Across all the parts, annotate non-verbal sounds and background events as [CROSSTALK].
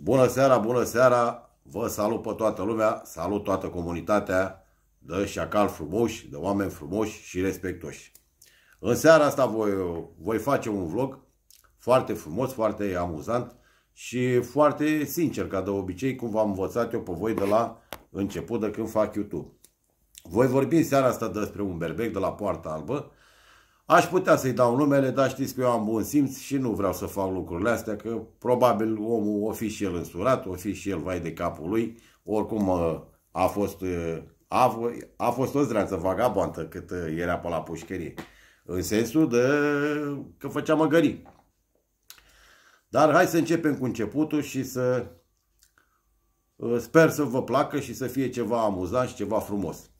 Bună seara, bună seara! Vă salut pe toată lumea, salut toată comunitatea de șacal frumoși, de oameni frumoși și respectoși. În seara asta voi, voi face un vlog foarte frumos, foarte amuzant și foarte sincer, ca de obicei, cum v-am învățat eu pe voi de la început de când fac YouTube. Voi vorbi în seara asta despre un berbec de la Poarta Albă, Aș putea să-i dau numele, dar știți că eu am bun simț și nu vreau să fac lucrurile astea, că probabil omul o fi și el însurat, o fi și el vai de capul lui, oricum ă, a fost, ă, a, a fost o zreanță vagabantă cât ă, era pe la pușcărie, în sensul de că făcea măgări. Dar hai să începem cu începutul și să sper să vă placă și să fie ceva amuzant și ceva frumos.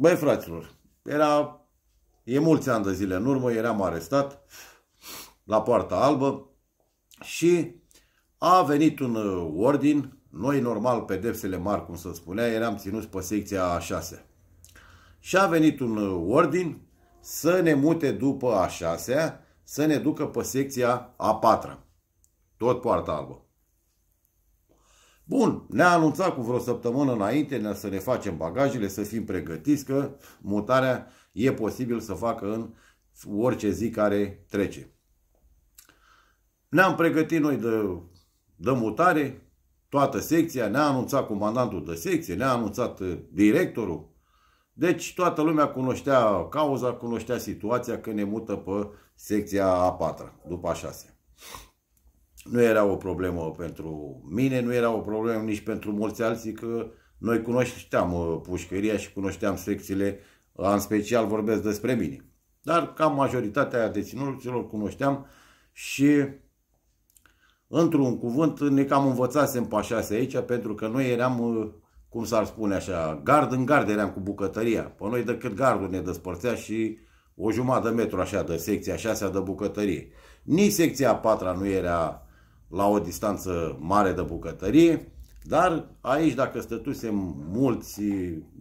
Băi, fraților, era, e mulți ani de zile în urmă, eram arestat la Poarta Albă și a venit un uh, ordin, noi normal pedepsele mari, cum se spunea, eram ținuți pe secția a 6 Și a venit un uh, ordin să ne mute după a 6 să ne ducă pe secția a 4 tot Poarta Albă. Bun, ne-a anunțat cu vreo săptămână înainte să ne facem bagajele, să fim pregătiți că mutarea e posibil să facă în orice zi care trece. Ne-am pregătit noi de, de mutare, toată secția, ne-a anunțat comandantul de secție, ne-a anunțat uh, directorul. Deci toată lumea cunoștea cauza, cunoștea situația că ne mută pe secția a patra după a șasea nu era o problemă pentru mine, nu era o problemă nici pentru mulți alții, că noi cunoșteam uh, pușcăria și cunoșteam secțiile, uh, în special vorbesc despre mine. Dar cam majoritatea deținuților cunoșteam și, într-un cuvânt, ne cam învățasem pașase aici, pentru că noi eram, uh, cum s-ar spune așa, gard în gard eram cu bucătăria. Pe noi decât gardul ne despărțea și o jumătate de metru așa de secția așa de bucătărie. Nici secția patra nu era la o distanță mare de bucătărie, dar aici dacă stătusem mulți,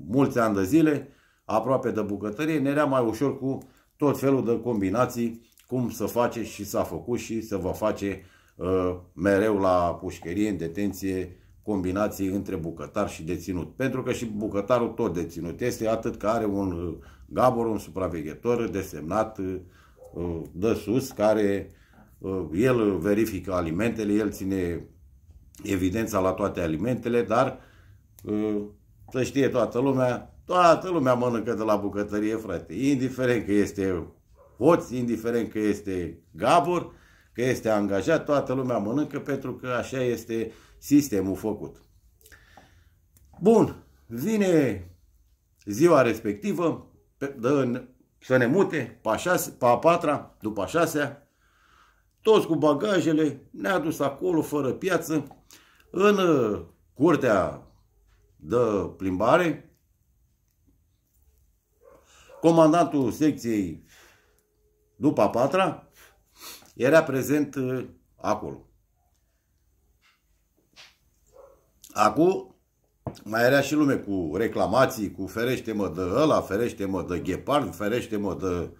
mulți ani de zile, aproape de bucătărie, ne era mai ușor cu tot felul de combinații cum să face și s-a făcut și să vă face uh, mereu la pușcherie, în detenție, combinații între bucătar și deținut. Pentru că și bucătarul tot deținut este, atât că are un uh, gabor, un supraveghetor desemnat uh, uh de sus, care Uh, el verifică alimentele, el ține evidența la toate alimentele, dar uh, să știe toată lumea, toată lumea mănâncă de la bucătărie, frate. Indiferent că este hoț, indiferent că este gabor, că este angajat, toată lumea mănâncă pentru că așa este sistemul făcut. Bun, vine ziua respectivă, să ne mute, pa, șase, a patra, după a șasea, toți cu bagajele, ne-a dus acolo, fără piață, în uh, curtea de plimbare. Comandantul secției după a patra era prezent uh, acolo. Acum mai era și lume cu reclamații, cu ferește-mă de ăla, ferește-mă de ghepard, ferește-mă de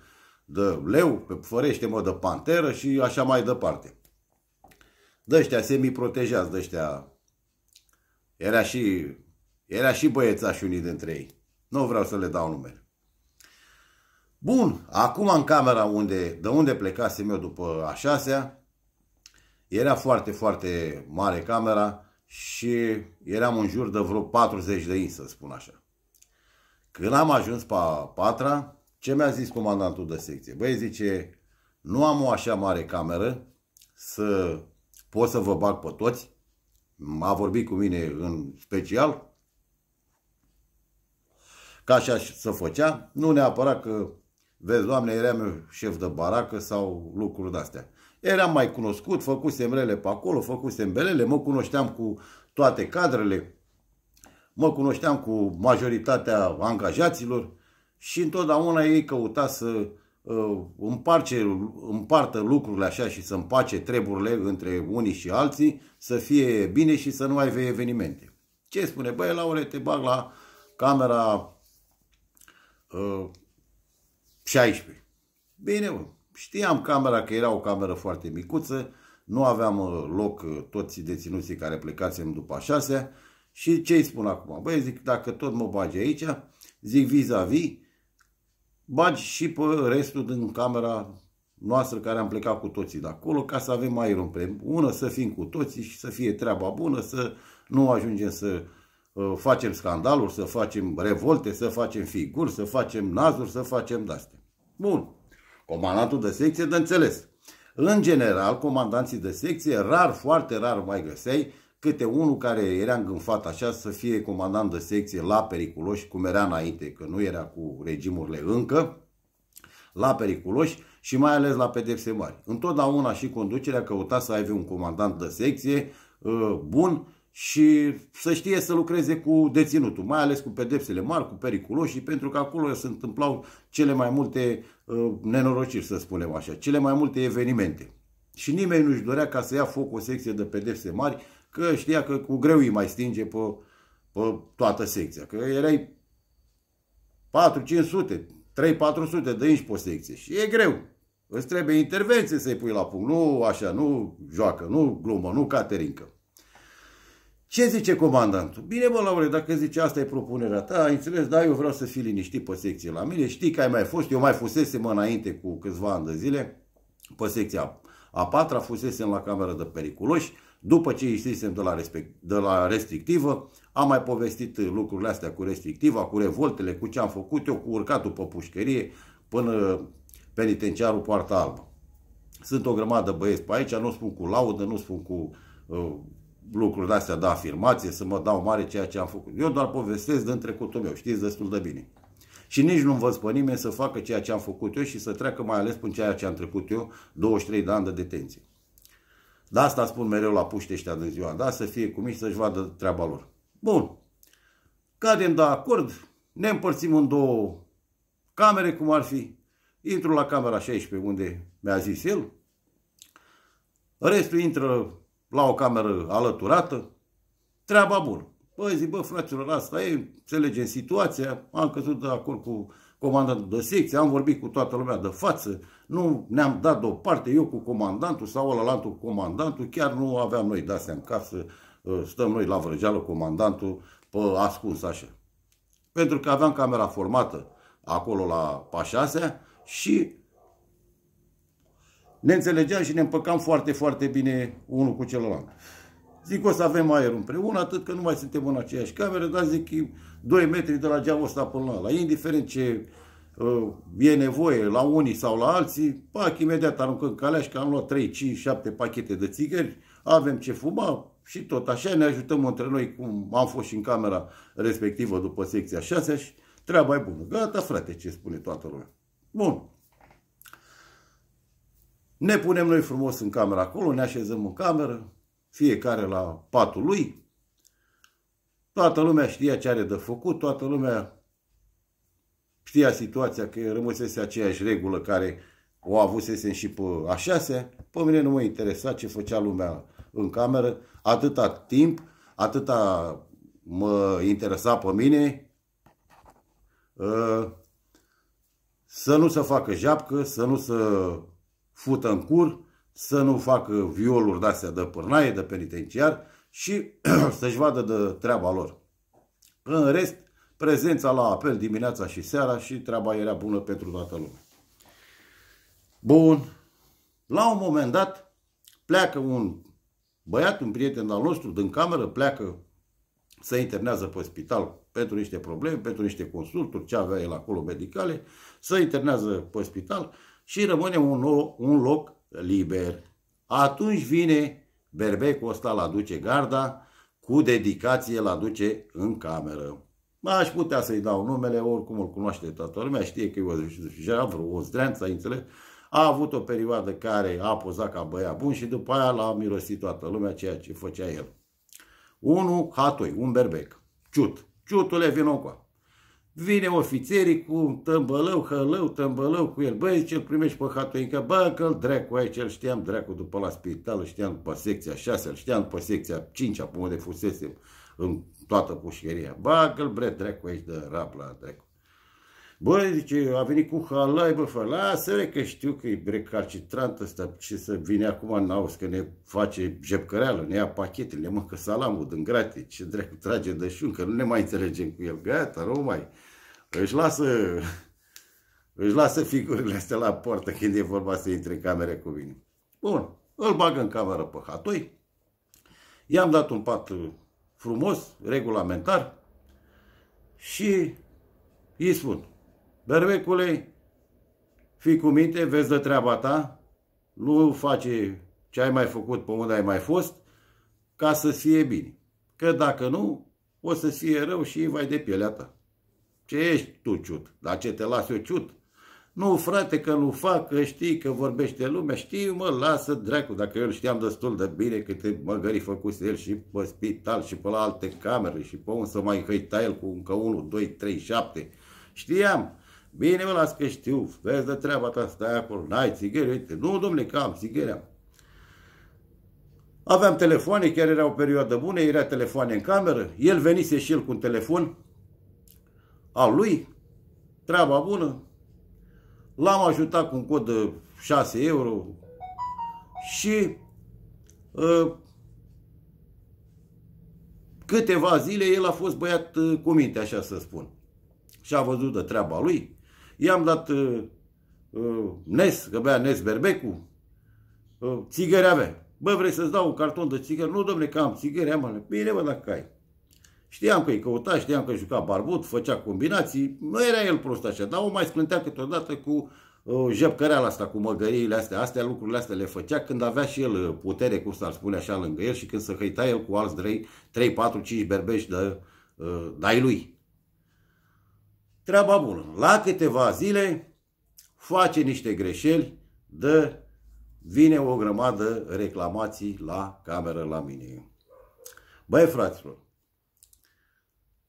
de leu, pe fărește-mă de panteră și așa mai departe. Dăștia semi-protejați, ăștia. Era și, era și băiețași unii dintre ei. Nu vreau să le dau numele. Bun, acum în camera unde, de unde plecasem eu după a șasea, era foarte, foarte mare camera și eram în jur de vreo 40 de in, să spun așa. Când am ajuns pe a patra, ce mi-a zis comandantul de secție? Băi, zice, nu am o așa mare cameră să pot să vă bag pe toți. A vorbit cu mine în special. Ca așa să făcea. Nu neapărat că, vezi, doamne, eram eu șef de baracă sau lucruri de-astea. Eram mai cunoscut, făcusem rele pe acolo, făcusem belele, mă cunoșteam cu toate cadrele, mă cunoșteam cu majoritatea angajaților, și întotdeauna ei căuta să uh, împarce, împartă lucrurile așa și să împace treburile între unii și alții, să fie bine și să nu mai vei evenimente. Ce spune? Băi, Laure, te bag la camera uh, 16. Bine, bă. Știam camera că era o cameră foarte micuță, nu aveam uh, loc uh, toți deținuții care plecasem după a șasea și ce îi spun acum? Băi, zic, dacă tot mă bagi aici, zic vis-a-vis, -vis, bagi și pe restul din camera noastră care am plecat cu toții de acolo ca să avem aer împreună, să fim cu toții și să fie treaba bună, să nu ajungem să uh, facem scandaluri, să facem revolte, să facem figuri, să facem nazuri, să facem de-astea. Bun. Comandantul de secție de înțeles. În general, comandanții de secție rar, foarte rar mai găseai câte unul care era îngânfat așa să fie comandant de secție la periculoși, cum era înainte, că nu era cu regimurile încă, la periculoși și mai ales la pedepse mari. Întotdeauna și conducerea căuta să aibă un comandant de secție ă, bun și să știe să lucreze cu deținutul, mai ales cu pedepsele mari, cu periculoși, pentru că acolo se întâmplau cele mai multe ă, nenorociri, să spunem așa, cele mai multe evenimente. Și nimeni nu-și dorea ca să ia foc o secție de pedepse mari, Că știa că cu greu îi mai stinge pe, pe toată secția. Că erai 4, 500, 3, 400 de inși pe secție. Și e greu. Îți trebuie intervenție să-i pui la punct. Nu așa, nu joacă, nu glumă, nu caterincă. Ce zice comandantul? Bine, mă, Laure, dacă zice asta e propunerea ta, ai înțeles, da, eu vreau să fii liniștit pe secție la mine. Știi că ai mai fost, eu mai fusesem înainte cu câțiva ani de zile pe secția a patra, fusesem la camera de periculoși, după ce ieșisem de la, respect, de la restrictivă, am mai povestit lucrurile astea cu restrictiva, cu revoltele, cu ce am făcut eu, cu urcatul pe pușcărie până penitenciarul Poarta Albă. Sunt o grămadă băieți pe aici, nu spun cu laudă, nu spun cu uh, lucrurile astea de afirmație, să mă dau mare ceea ce am făcut. Eu doar povestesc din trecutul meu, știți destul de bine. Și nici nu învăț pe nimeni să facă ceea ce am făcut eu și să treacă mai ales prin ceea ce am trecut eu, 23 de ani de detenție. De asta spun mereu la puște ăștia din ziua, da, să fie mici, să-și vadă treaba lor. Bun. Cadem de acord, ne împărțim în două camere, cum ar fi. Intru la camera 16, unde mi-a zis el. Restul intră la o cameră alăturată. Treaba bună. Păi zic, bă, fraților, asta e, înțelegem situația, am căzut de acord cu comandantul de secție, am vorbit cu toată lumea de față, nu ne-am dat deoparte, eu cu comandantul sau la cu comandantul, chiar nu aveam noi de astea în casă, ă, stăm noi la vrăgeală comandantul pe ascuns așa. Pentru că aveam camera formată acolo la Pașasea și ne înțelegeam și ne împăcam foarte, foarte bine unul cu celălalt. Zic, o să avem aer împreună, atât că nu mai suntem în aceeași cameră, dar zic, 2 metri de la geamul ăsta până la indiferent ce uh, e nevoie la unii sau la alții, pac, imediat aruncăm caleașca, am luat 3, 5, 7 pachete de țigări, avem ce fuma și tot așa ne ajutăm între noi cum am fost și în camera respectivă după secția 6 și treaba e bună. Gata, frate, ce spune toată lumea. Bun, ne punem noi frumos în camera acolo, ne așezăm în cameră, fiecare la patul lui, toată lumea știa ce are de făcut, toată lumea știa situația că rămăsese aceeași regulă care o avusese și pe a șasea, pe mine nu mă interesa ce făcea lumea în cameră, atâta timp, atâta mă interesa pe mine uh, să nu se facă japcă, să nu se fută în cur, să nu facă violuri de-astea de pârnaie, de penitenciar și [CLEARS THROAT] să-și vadă de treaba lor. În rest, prezența la apel dimineața și seara și treaba era bună pentru toată lumea. Bun. La un moment dat pleacă un băiat, un prieten al nostru din cameră, pleacă să internează pe spital pentru niște probleme, pentru niște consulturi, ce avea el acolo medicale, să internează pe spital și rămâne un, un loc liber. Atunci vine berbecul ăsta, la duce garda, cu dedicație la duce în cameră. Aș putea să-i dau numele, oricum îl cunoaște toată lumea, știe că e vreo ozdrean, să înțeles. A avut o perioadă care a pozat ca băia bun și după aia l-a mirosit toată lumea ceea ce făcea el. Unu, hatoi, un berbec. Ciut. Ciutule, vină Vine ofițerii cu un tămbălău, hălău, tămbălău cu el. Băi, ce-l primești pe hatoincă? Bă, că-l dracu aici, îl știam dracu după la spital, îl știam după secția 6, îl știam după secția 5, apoi unde fusese în toată pușcheria. Bă, că l bre dracu aici de rap la dracu. Bă, zice, a venit cu halai, bă, fă, lasă-le că știu că e recalcitrant ăsta, ce să vine acum în auz, că ne face jepcăreală, ne ia pachetele, mă, că salamul din grate, ce dracu trage de șun, că nu ne mai înțelegem cu el, gata, nu mai. Își lasă, își lasă figurile astea la poartă când e vorba să intre în camere cu mine. Bun, îl bag în cameră pe hatoi, i-am dat un pat frumos, regulamentar și îi spun, Berbecule, fii cu minte, vezi de treaba ta, nu face ce ai mai făcut pe unde ai mai fost, ca să fie bine. Că dacă nu, o să fie rău și vai de pielea ta. Ce ești tu ciut? Dar ce te las eu ciut? Nu, frate, că nu fac, că știi, că vorbește lumea, știi, mă, lasă dracu, dacă eu îl știam destul de bine câte măgării făcuse el și pe spital și pe la alte camere și pe unde să mai hăita el cu încă 1, 2, 3, 7. Știam, Bine mă, las că știu, vezi de treaba ta, stai acolo, n-ai țigări, uite, nu, domne, că am țigări, am. Aveam telefoane, chiar era o perioadă bună, era telefoane în cameră, el venise și el cu un telefon al lui, treaba bună, l-am ajutat cu un cod de 6 euro și uh, câteva zile el a fost băiat ă, cu minte, așa să spun. Și a văzut de treaba lui, I-am dat uh, uh, Nes, că bea Nes Berbecu, uh, țigări avea. Bă, vrei să-ți dau un carton de țigări? Nu, domne, că am țigări, am ale. Bine, bă, dacă ai. Știam că îi căuta, știam că juca barbut, făcea combinații, nu era el prost așa, dar o mai splântea câteodată cu uh, jepcăreala asta, cu măgăriile astea, astea lucrurile astea le făcea când avea și el uh, putere, cum s-ar spune așa, lângă el și când se hăita el cu alți 3, 3 4, 5 berbești de, uh, dai lui. Treaba bună. La câteva zile face niște greșeli, dă, vine o grămadă reclamații la cameră la mine. Băi, fraților,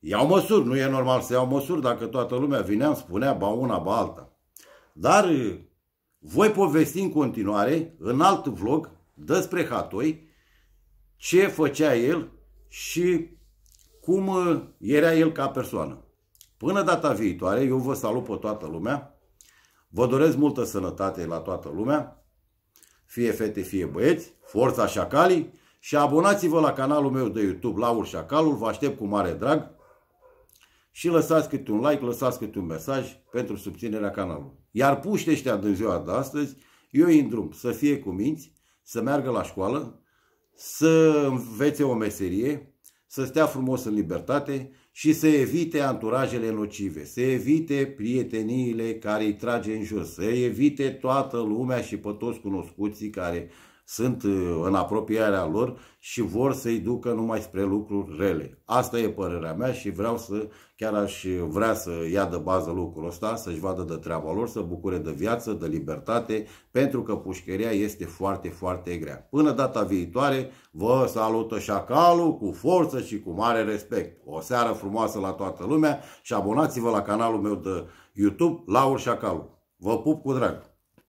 iau măsuri, nu e normal să iau măsuri dacă toată lumea vinea, îmi spunea ba una, ba alta. Dar uh, voi povesti în continuare, în alt vlog, despre Hatoi, ce făcea el și cum uh, era el ca persoană. Până data viitoare, eu vă salut pe toată lumea. Vă doresc multă sănătate la toată lumea, fie fete, fie băieți, forța șacalii și abonați-vă la canalul meu de YouTube, Laur Șacalul, vă aștept cu mare drag și lăsați câte un like, lăsați câte un mesaj pentru subținerea canalului. Iar puște ăștia din ziua de astăzi, eu îi îndrum să fie cu minți, să meargă la școală, să învețe o meserie, să stea frumos în libertate și să evite anturajele nocive, să evite prieteniile care îi trage în jos, să evite toată lumea și pe toți cunoscuții care sunt uh, în apropierea lor și vor să-i ducă numai spre lucruri rele. Asta e părerea mea și vreau să, chiar aș vrea să ia de bază lucrul ăsta, să-și vadă de treaba lor, să bucure de viață, de libertate, pentru că pușcheria este foarte, foarte grea. Până data viitoare, vă salută șacalul cu forță și cu mare respect. O seară frumoasă la toată lumea și abonați-vă la canalul meu de YouTube, Laur Șacalul. Vă pup cu drag!